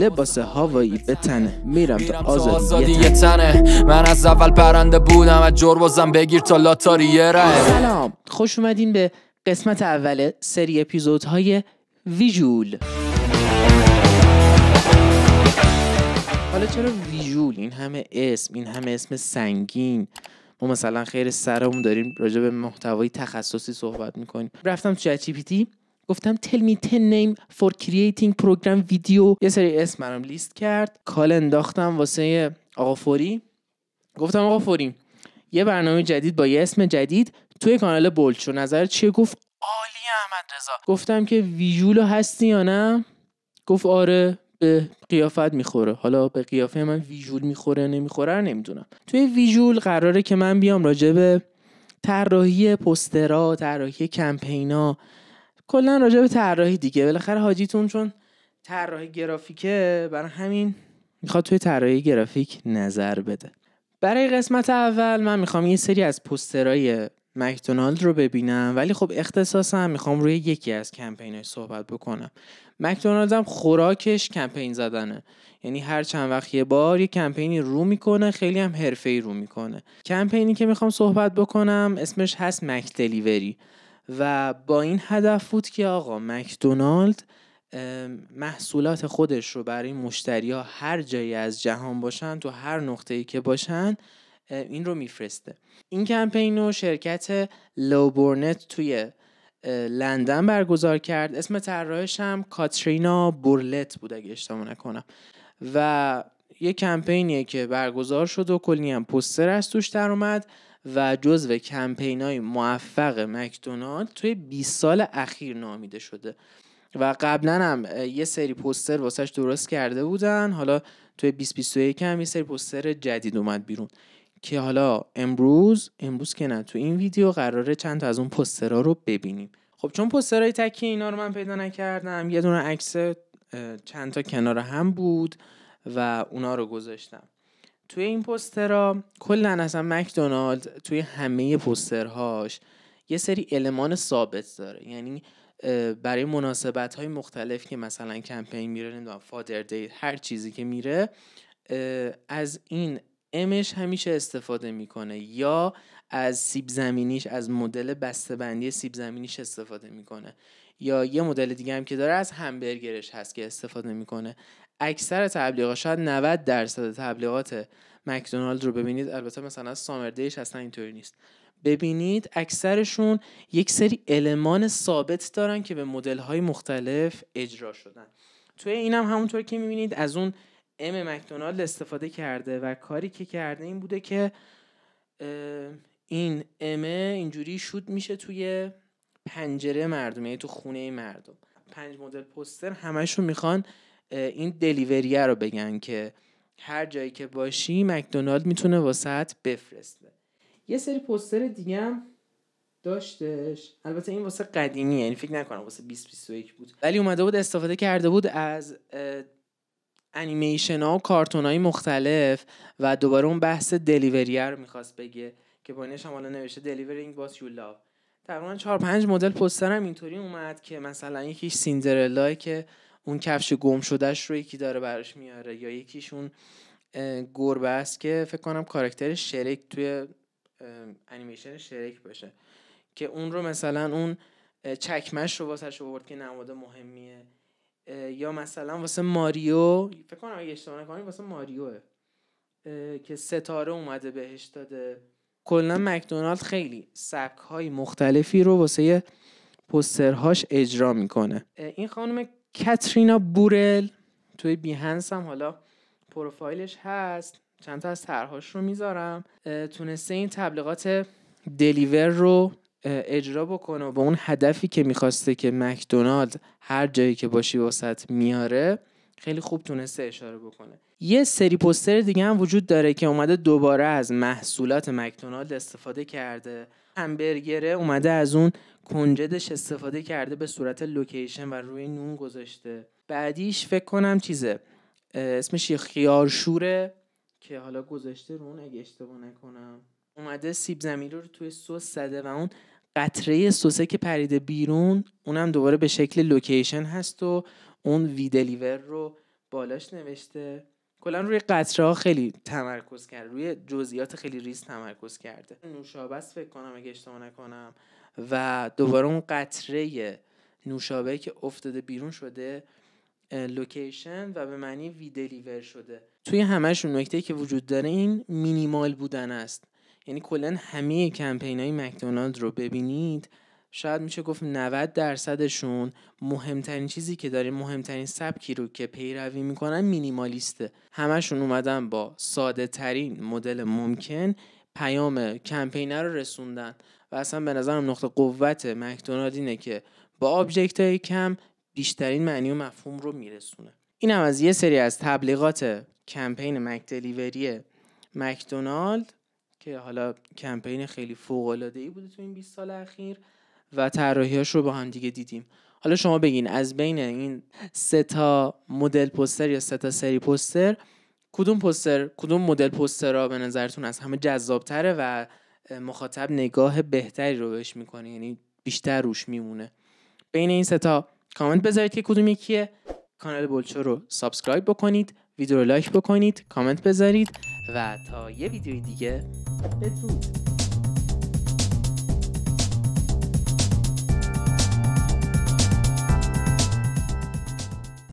لباس هوایی تنه میرم تا آزادی, یه تنه من از اول پرنده بودم و جربازم بگیر تا لاتاری یه سلام خوش اومدین به قسمت اول سری های ویژول حالا چرا ویژول این همه اسم این همه اسم سنگین ما مثلا خیر سرمون داریم راجع به محتوای تخصصی صحبت میکنیم رفتم تو چت گفتم tell me 10 name for creating program video یه سری اسم منم لیست کرد کال انداختم واسه آقا فوری گفتم آقا فوری یه برنامه جدید با یه اسم جدید توی کانال بولچو نظر چیه گفت عالی احمد رضا گفتم که ویژول هستی یا نه گفت آره به قیافت میخوره حالا به قیافه من ویژول میخوره نمیخوره نمیدونم توی ویژول قراره که من بیام راجع به طراحی پوسترها طراحی کمپینا کلا راجع به طراحی دیگه بالاخره حاجیتون چون طراحی گرافیکه برای همین میخواد توی طراحی گرافیک نظر بده برای قسمت اول من میخوام یه سری از پوسترهای مکدونالد رو ببینم ولی خب اختصاصا میخوام روی یکی از کمپینش صحبت بکنم مکدونالد هم خوراکش کمپین زدنه یعنی هر چند وقت یه بار یه کمپینی رو میکنه خیلی هم حرفه‌ای رو میکنه کمپینی که میخوام صحبت بکنم اسمش هست مک دلیوری و با این هدف بود که آقا مکدونالد محصولات خودش رو برای مشتری ها هر جایی از جهان باشن تو هر نقطه ای که باشن این رو میفرسته این کمپین رو شرکت بورنت توی لندن برگزار کرد اسم طراحش هم کاترینا بورلت بود اگه اشتباه نکنم و یه کمپینیه که برگزار شد و کلی هم پوستر از توش در اومد و جزو های موفق مکدونالد توی 20 سال اخیر نامیده شده و قبلا هم یه سری پوستر واسش درست کرده بودن حالا توی 2021 هم یه سری پوستر جدید اومد بیرون که حالا امروز امروز که نه تو این ویدیو قراره چند تا از اون پوسترها رو ببینیم خب چون پوسترهای تکی اینا رو من پیدا نکردم یه دونه عکس چند تا کنار هم بود و اونا رو گذاشتم توی این پوسترها کلا اصلا مکدونالد توی همه پوسترهاش یه سری المان ثابت داره یعنی برای مناسبت های مختلف که مثلا کمپین میره نمیدونم فادر دیت هر چیزی که میره از این امش همیشه استفاده میکنه یا از سیب زمینیش از مدل بسته‌بندی سیب زمینیش استفاده میکنه یا یه مدل دیگه هم که داره از همبرگرش هست که استفاده میکنه اکثر تبلیغات شاید 90 درصد تبلیغات مکدونالد رو ببینید البته مثلا سامردهش اصلا اینطوری نیست ببینید اکثرشون یک سری المان ثابت دارن که به مدل های مختلف اجرا شدن توی اینم هم همونطور که میبینید از اون ام مکدونالد استفاده کرده و کاری که کرده این بوده که این ام اینجوری شود میشه توی پنجره مردم یعنی تو خونه مردم پنج مدل پوستر همشون میخوان این دلیوریه رو بگن که هر جایی که باشی مکدونالد میتونه واسط بفرسته یه سری پوستر دیگه هم داشتش البته این واسه قدیمی یعنی فکر نکنم واسه 2021 بود ولی اومده بود استفاده کرده بود از انیمیشن ها و کارتون های مختلف و دوباره اون بحث دلیوریه رو میخواست بگه که پایینش هم حالا نوشته دلیورینگ باس یو لاف تقریبا چهار پنج مدل پوستر هم اینطوری اومد که مثلا یکیش سیندرلای که اون کفش گم شدهش رو یکی داره براش میاره یا یکیشون گربه است که فکر کنم کاراکتر شرک توی انیمیشن شرک باشه که اون رو مثلا اون چکمش رو واسه آورد که نماد مهمیه یا مثلا واسه ماریو فکر کنم اگه اشتباه نکنم واسه ماریوه که ستاره اومده بهش داده کلا مکدونالد خیلی سبک های مختلفی رو واسه پوسترهاش اجرا میکنه این خانم کاترینا بورل توی بیهنس هم حالا پروفایلش هست چند تا از ترهاش رو میذارم تونسته این تبلیغات دلیور رو اجرا بکنه و به اون هدفی که میخواسته که مکدونالد هر جایی که باشی واسط میاره خیلی خوب تونسته اشاره بکنه یه سری پوستر دیگه هم وجود داره که اومده دوباره از محصولات مکدونالد استفاده کرده همبرگره اومده از اون کنجدش استفاده کرده به صورت لوکیشن و روی نون گذاشته بعدیش فکر کنم چیزه اسمش خیارشوره که حالا گذاشته رو اون اگه اشتباه نکنم اومده سیب زمینی رو, توی سس زده و اون قطره سسه که پریده بیرون اونم دوباره به شکل لوکیشن هست و اون وی دلیور رو بالاش نوشته کلا روی قطره ها خیلی تمرکز کرد روی جزئیات خیلی ریز تمرکز کرده نوشابه است فکر کنم اگه اشتباه نکنم و دوباره اون قطره نوشابه که افتاده بیرون شده لوکیشن و به معنی وی دلیور شده توی همشون نکته که وجود داره این مینیمال بودن است یعنی کلا همه کمپین های مکدونالد رو ببینید شاید میشه گفت 90 درصدشون مهمترین چیزی که داریم مهمترین سبکی رو که پیروی میکنن مینیمالیسته همشون اومدن با ساده ترین مدل ممکن پیام کمپینر رو رسوندن و اصلا به نظرم نقطه قوت مکدونالد اینه که با آبجکت های کم بیشترین معنی و مفهوم رو میرسونه این هم از یه سری از تبلیغات کمپین مکدلیوری مکدونالد که حالا کمپین خیلی فوق العاده ای بوده تو این 20 سال اخیر و طراحیاش رو با هم دیگه دیدیم حالا شما بگین از بین این سه تا مدل پوستر یا سه تا سری پوستر کدوم پوستر کدوم مدل پوستر را به نظرتون از همه تره و مخاطب نگاه بهتری رو بهش میکنه یعنی بیشتر روش میمونه بین این سه تا کامنت بذارید که کدوم یکیه کانال بولچو رو سابسکرایب بکنید ویدیو رو لایک بکنید کامنت بذارید و تا یه ویدیوی دیگه بدرود